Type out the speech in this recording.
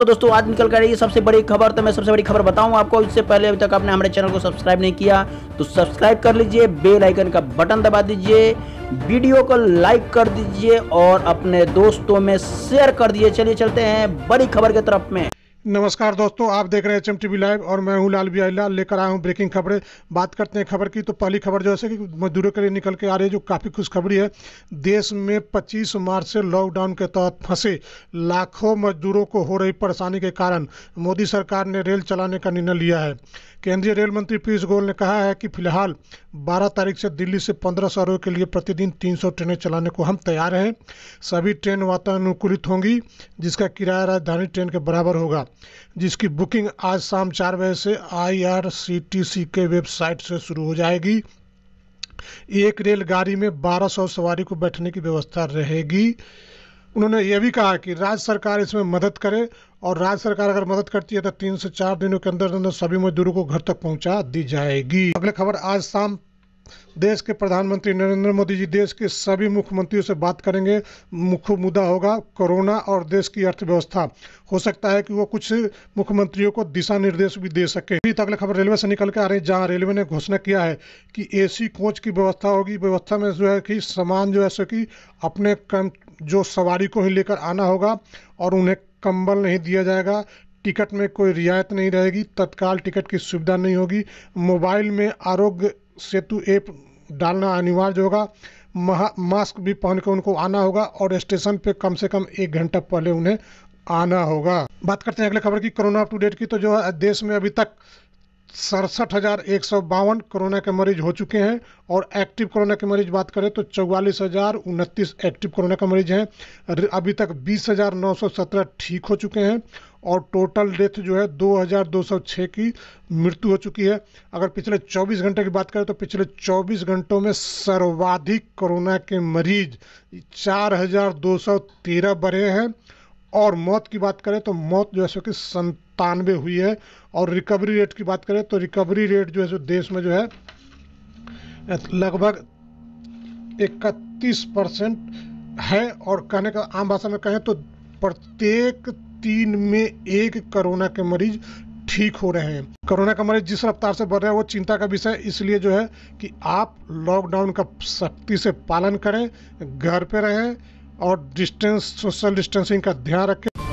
तो दोस्तों आज निकल कर रही सबसे बड़ी खबर तो मैं सबसे बड़ी खबर बताऊं आपको इससे पहले अभी तक आपने हमारे चैनल को सब्सक्राइब नहीं किया तो सब्सक्राइब कर लीजिए बेल आइकन का बटन दबा दीजिए वीडियो को लाइक कर दीजिए और अपने दोस्तों में शेयर कर दीजिए चलिए चलते हैं बड़ी खबर की तरफ में नमस्कार दोस्तों आप देख रहे हैं एच टीवी लाइव और मैं हूं लाल बिहारी लाल लेकर आया हूं ब्रेकिंग खबरें बात करते हैं खबर की तो पहली खबर जो है कि मजदूरों के लिए निकल के आ रही है जो काफ़ी खुशखबरी है देश में 25 मार्च से लॉकडाउन के तहत फंसे लाखों मजदूरों को हो रही परेशानी के कारण मोदी सरकार ने रेल चलाने का निर्णय लिया है केंद्रीय रेल मंत्री पीयूष गोयल ने कहा है कि फिलहाल बारह तारीख से दिल्ली से पंद्रह शहरों के लिए प्रतिदिन तीन ट्रेनें चलाने को हम तैयार हैं सभी ट्रेन वातानुकूलित होंगी जिसका किराया राजधानी ट्रेन के बराबर होगा जिसकी बुकिंग आज शाम चार बजे से आई के वेबसाइट से शुरू हो जाएगी एक रेलगाड़ी में 1200 सवारी को बैठने की व्यवस्था रहेगी उन्होंने यह भी कहा कि राज्य सरकार इसमें मदद करे और राज्य सरकार अगर मदद करती है तो तीन से चार दिनों के अंदर अंदर सभी मजदूरों को घर तक पहुंचा दी जाएगी अगली खबर आज शाम देश के प्रधानमंत्री नरेंद्र मोदी जी देश के सभी मुख्यमंत्रियों से बात करेंगे मुख्य मुद्दा होगा कोरोना और देश की अर्थव्यवस्था हो सकता है कि वो कुछ मुख्यमंत्रियों को दिशा निर्देश भी दे सके अभी तक खबर रेलवे से निकल के आ रही जहाँ रेलवे ने घोषणा किया है कि एसी कोच की व्यवस्था होगी व्यवस्था में जो है कि सामान जो है सो कि अपने कम जो सवारी को ही लेकर आना होगा और उन्हें कंबल नहीं दिया जाएगा टिकट में कोई रियायत नहीं रहेगी तत्काल टिकट की सुविधा नहीं होगी मोबाइल में आरोग्य सेतु ऐप डालना अनिवार्य होगा मास्क भी पहन के उनको आना होगा और स्टेशन पे कम से कम एक घंटा पहले उन्हें आना होगा बात करते हैं अगले खबर की कोरोना अप टू डेट की तो जो है देश में अभी तक सड़सठ हज़ार एक सौ बावन कोरोना के मरीज हो चुके हैं और एक्टिव कोरोना के मरीज बात करें तो चौवालीस हज़ार उनतीस एक्टिव कोरोना के मरीज हैं अभी तक बीस हज़ार नौ सौ सत्रह ठीक हो चुके हैं और टोटल डेथ जो है 2206 की मृत्यु हो चुकी है अगर पिछले 24 घंटे की बात करें तो पिछले 24 घंटों में सर्वाधिक कोरोना के मरीज 4213 बढ़े हैं और मौत की बात करें तो मौत जो है सो कि संतानवे हुई है और रिकवरी रेट की बात करें तो रिकवरी रेट जो है सो देश में जो है लगभग इकतीस परसेंट है और कहने का आम भाषा में कहें तो प्रत्येक तीन में एक कोरोना के मरीज ठीक हो रहे हैं कोरोना का मरीज जिस रफ्तार से बढ़ रहा है वो चिंता का विषय इसलिए जो है कि आप लॉकडाउन का सख्ती से पालन करें घर पे रहें और डिस्टेंस सोशल डिस्टेंसिंग का ध्यान रखें